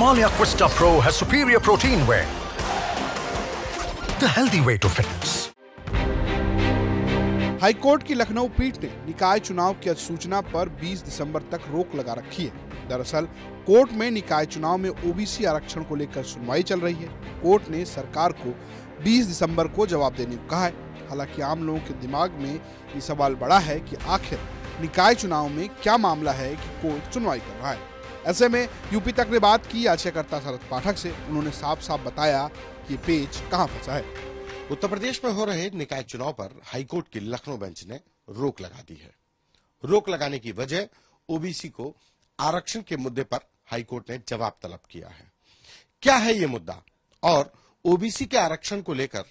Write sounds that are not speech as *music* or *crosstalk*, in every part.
Himalaya Quista Pro has superior protein whey. The healthy way to fitness. High court की लखनऊ पीठ ने निकाय चुनाव की अधिसूचना पर 20 दिसंबर तक रोक लगा रखी है दरअसल कोर्ट में निकाय चुनाव में ओबीसी आरक्षण को लेकर सुनवाई चल रही है कोर्ट ने सरकार को 20 दिसंबर को जवाब देने को कहा है हालांकि आम लोगों के दिमाग में ये सवाल बड़ा है कि आखिर निकाय चुनाव में क्या मामला है कि कोर्ट सुनवाई कर रहा है ऐसे में यूपी तक ने बात की आशयकर्ता शरद पाठक से उन्होंने साफ साफ बताया कि पेज कहां फंसा है उत्तर प्रदेश में हो रहे निकाय चुनाव पर हाईकोर्ट की लखनऊ बेंच ने रोक लगा दी है रोक लगाने की वजह ओबीसी को आरक्षण के मुद्दे पर हाईकोर्ट ने जवाब तलब किया है क्या है ये मुद्दा और ओबीसी के आरक्षण को लेकर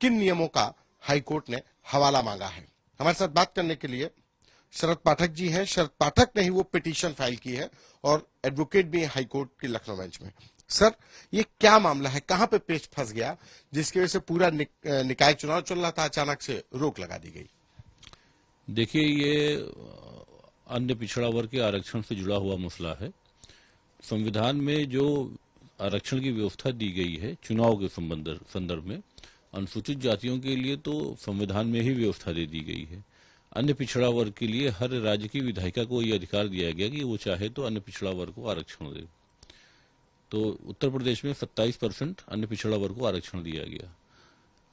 किन नियमों का हाईकोर्ट ने हवाला मांगा है हमारे साथ बात करने के लिए शरद पाठक जी है शरद पाठक ने ही वो पिटीशन फाइल की है और एडवोकेट भी हाईकोर्ट के लखनऊ बेंच में सर ये क्या मामला है कहां पे पेच फंस गया जिसकी वजह से पूरा निक, निकाय चुनाव चल रहा था अचानक से रोक लगा दी गई देखिए ये अन्य पिछड़ा वर्ग के आरक्षण से जुड़ा हुआ मसला है संविधान में जो आरक्षण की व्यवस्था दी गई है चुनाव के संबंध संदर्भ में अनुसूचित जातियों के लिए तो संविधान में ही व्यवस्था दे दी गई है अन्य पिछड़ा वर्ग के लिए हर राज्य की विधायिका को यह अधिकार दिया गया कि वो चाहे तो अन्य पिछड़ा वर्ग को आरक्षण दे तो उत्तर प्रदेश में सत्ताईस परसेंट अन्य पिछड़ा वर्ग को आरक्षण दिया गया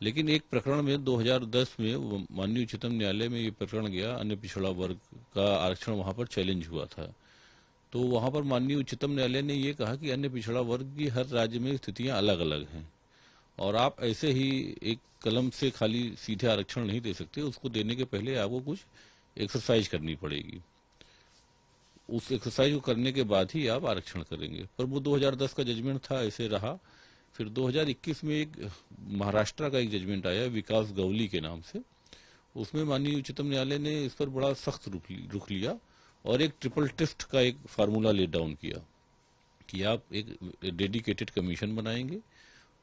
लेकिन एक प्रकरण में 2010 में माननीय उच्चतम न्यायालय में ये प्रकरण गया अन्य पिछड़ा वर्ग का आरक्षण वहां पर चैलेंज हुआ था तो वहां पर माननीय उच्चतम न्यायालय ने यह कहा कि अन्य पिछड़ा वर्ग की हर राज्य में स्थितियां अलग अलग हैं और आप ऐसे ही एक कलम से खाली सीधे आरक्षण नहीं दे सकते उसको देने के पहले आपको कुछ एक्सरसाइज करनी पड़ेगी उस एक्सरसाइज को करने के बाद ही आप आरक्षण करेंगे पर वो 2010 का जजमेंट था ऐसे रहा फिर 2021 में एक महाराष्ट्र का एक जजमेंट आया विकास गवली के नाम से उसमें माननीय उच्चतम न्यायालय ने इस पर बड़ा सख्त रुख लिया और एक ट्रिपल टेस्ट का एक फार्मूला ले डाउन किया कि आप एक डेडिकेटेड कमीशन बनाएंगे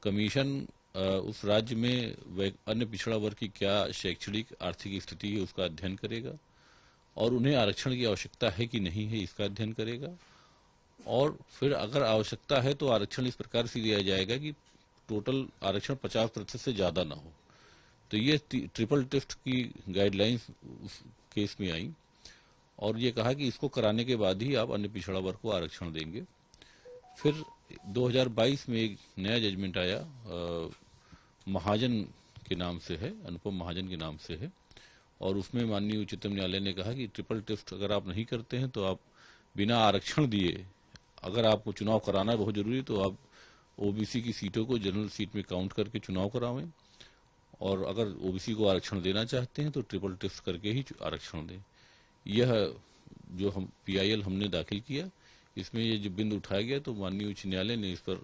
कमीशन उस राज्य में अन्य पिछड़ा वर्ग की क्या शैक्षणिक आर्थिक स्थिति है उसका अध्ययन करेगा और उन्हें आरक्षण की आवश्यकता है कि नहीं है इसका अध्ययन करेगा और फिर अगर आवश्यकता है तो आरक्षण इस प्रकार से दिया जाएगा कि टोटल आरक्षण पचास प्रतिशत से ज्यादा ना हो तो ये ट्रिपल टेस्ट की गाइडलाइंस उस केस में आई और ये कहा कि इसको कराने के बाद ही आप अन्य पिछड़ा वर्ग को आरक्षण देंगे फिर 2022 में एक नया जजमेंट आया आ, महाजन के नाम से है अनुपम महाजन के नाम से है और उसमें माननीय उच्चतम न्यायालय ने कहा कि ट्रिपल टेस्ट अगर आप नहीं करते हैं तो आप बिना आरक्षण दिए अगर आपको चुनाव कराना बहुत जरूरी है तो आप ओबीसी की सीटों को जनरल सीट में काउंट करके चुनाव करावें और अगर ओबीसी को आरक्षण देना चाहते हैं तो ट्रिपल टेस्ट करके ही आरक्षण दें यह जो हम पीआईएल हमने दाखिल किया इसमें ये जो बिंदु उठाया गया तो माननीय उच्च न्यायालय ने इस पर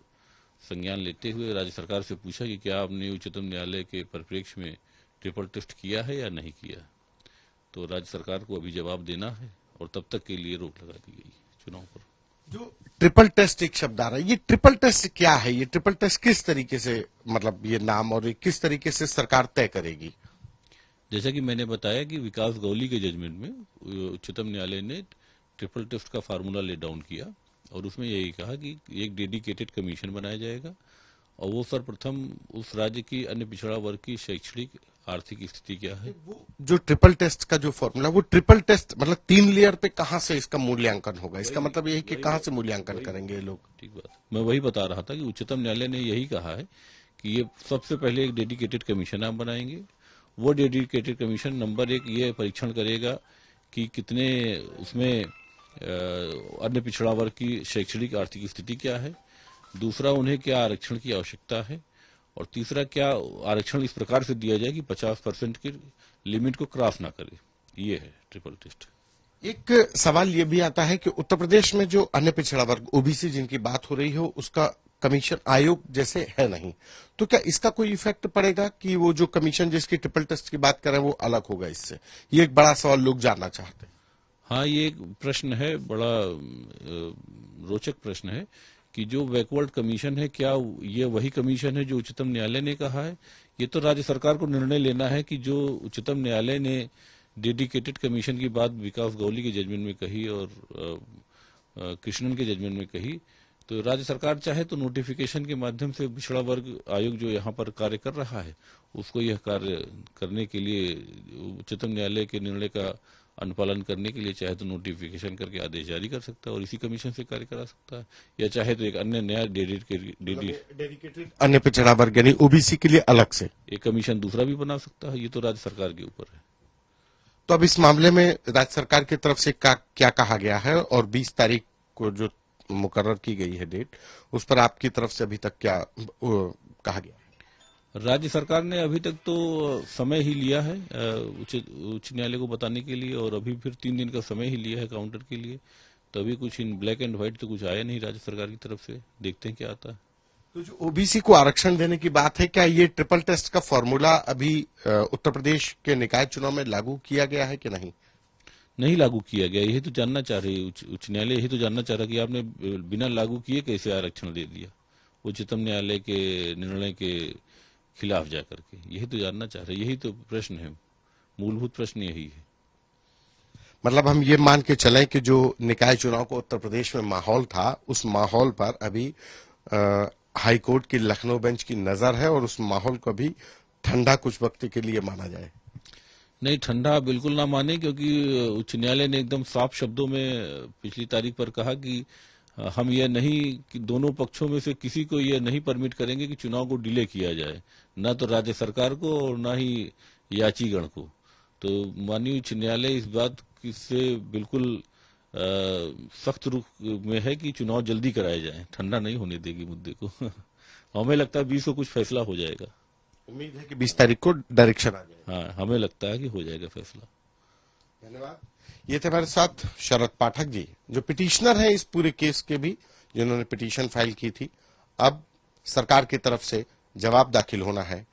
संज्ञान लेते हुए राज्य सरकार से पूछा कि क्या आपने उच्चतम न्यायालय के परिप्रेक्ष्य में ट्रिपल टेस्ट किया है या नहीं किया तो राज्य सरकार को अभी जवाब देना है और तब तक के लिए रोक लगा दी गई चुनाव पर जो ट्रिपल टेस्ट एक शब्द आ रहा है ये ट्रिपल टेस्ट क्या है ये ट्रिपल टेस्ट किस तरीके से मतलब ये नाम और ये किस तरीके से सरकार तय करेगी जैसा कि मैंने बताया कि विकास गौली के जजमेंट में उच्चतम न्यायालय ने ट्रिपल टेस्ट का फार्मूला ले डाउन किया और उसमें यही कहा कि एक डेडिकेटेड कमीशन बनाया जाएगा और वो सर्वप्रथम उस राज्य की अन्य पिछड़ा वर्ग की शैक्षणिक आर्थिक स्थिति क्या है वो जो ट्रिपल टेस्ट का जो फॉर्मूला वो ट्रिपल टेस्ट मतलब तीन लेयर पे कहा से इसका मूल्यांकन होगा इसका मतलब यही कि कहाँ से मूल्यांकन करेंगे ये लोग ठीक बात मैं वही बता रहा था कि उच्चतम न्यायालय ने यही कहा है कि ये सबसे पहले एक डेडिकेटेड कमीशन आप बनाएंगे वो डेडिकेटेड कमीशन नंबर एक ये परीक्षण करेगा कि कितने उसमें अन्य पिछड़ा वर्ग की शैक्षणिक आर्थिक स्थिति क्या है दूसरा उन्हें क्या आरक्षण की आवश्यकता है और तीसरा क्या आरक्षण इस प्रकार से दिया जाए कि 50 परसेंट की लिमिट को क्रॉस ना करे ये है ट्रिपल टेस्ट एक सवाल ये भी आता है कि उत्तर प्रदेश में जो अन्य पिछड़ा वर्ग ओबीसी जिनकी बात हो रही हो उसका कमीशन आयोग जैसे है नहीं तो क्या इसका कोई इफेक्ट पड़ेगा कि वो जो कमीशन जिसकी ट्रिपल टेस्ट की बात कर रहे हैं वो अलग होगा इससे ये एक बड़ा सवाल लोग जानना चाहते हैं हाँ ये एक प्रश्न है बड़ा रोचक प्रश्न है कि जो बैकवर्ड कमीशन है क्या ये वही कमीशन है जो उच्चतम न्यायालय ने कहा है ये तो राज्य सरकार को निर्णय लेना है कि जो उच्चतम न्यायालय ने डेडिकेटेड कमीशन की बात विकास गौली के जजमेंट में कही और कृष्णन के जजमेंट में कही तो राज्य सरकार चाहे तो नोटिफिकेशन के माध्यम से पिछड़ा वर्ग आयोग जो यहाँ पर कार्य कर रहा है उसको यह कार्य करने के लिए उच्चतम न्यायालय के निर्णय का अनुपालन करने के लिए चाहे तो नोटिफिकेशन करके आदेश जारी कर सकता है और इसी कमीशन से कार्य करा सकता है या चाहे तो एक अन्य नया मतलब अन्य पिछड़ा वर्ग यानी ओबीसी के लिए अलग से एक कमीशन दूसरा भी बना सकता है ये तो राज्य सरकार के ऊपर है तो अब इस मामले में राज्य सरकार की तरफ से का, क्या कहा गया है और बीस तारीख को जो मुकर्र की गई है डेट उस पर आपकी तरफ से अभी तक क्या कहा गया राज्य सरकार ने अभी तक तो समय ही लिया है उच्च न्यायालय को बताने के लिए और अभी फिर तीन दिन का समय ही लिया है काउंटर के लिए तो अभी कुछ इन ब्लैक एंड व्हाइट तो कुछ आया नहीं राज्य सरकार की तरफ से देखते हैं क्या आता है तो जो ओबीसी को आरक्षण देने की बात है क्या ये ट्रिपल टेस्ट का फॉर्मूला अभी उत्तर प्रदेश के निकाय चुनाव में लागू किया गया है कि नहीं नहीं लागू किया गया यही तो जानना चाह रही उच्च न्यायालय यही तो जानना चाह रहा कि आपने बिना लागू किए कैसे आरक्षण दे दिया उच्चतम न्यायालय के निर्णय के खिलाफ जा करके यही तो जानना चाह रहे यही तो प्रश्न है मूलभूत प्रश्न यही है मतलब हम ये मान के चले कि जो निकाय चुनाव को उत्तर प्रदेश में माहौल था उस माहौल पर अभी हाईकोर्ट की लखनऊ बेंच की नजर है और उस माहौल को भी ठंडा कुछ वक्त के लिए माना जाए नहीं ठंडा बिल्कुल ना माने क्योंकि उच्च न्यायालय ने एकदम साफ शब्दों में पिछली तारीख पर कहा कि हाँ, हम यह नहीं कि दोनों पक्षों में से किसी को यह नहीं परमिट करेंगे कि चुनाव को डिले किया जाए न तो राज्य सरकार को और न ही याचीगण को तो माननीय उच्च न्यायालय इस बात से बिल्कुल सख्त रुख में है कि चुनाव जल्दी कराए जाए ठंडा नहीं होने देगी मुद्दे को *laughs* हमें लगता है बीस को कुछ फैसला हो जाएगा उम्मीद है कि बीस तारीख को डायरेक्शन आ जाए हाँ हमें लगता है कि हो जाएगा फैसला धन्यवाद ये थे हमारे साथ शरद पाठक जी जो पिटिशनर हैं इस पूरे केस के भी जिन्होंने पिटीशन फाइल की थी अब सरकार की तरफ से जवाब दाखिल होना है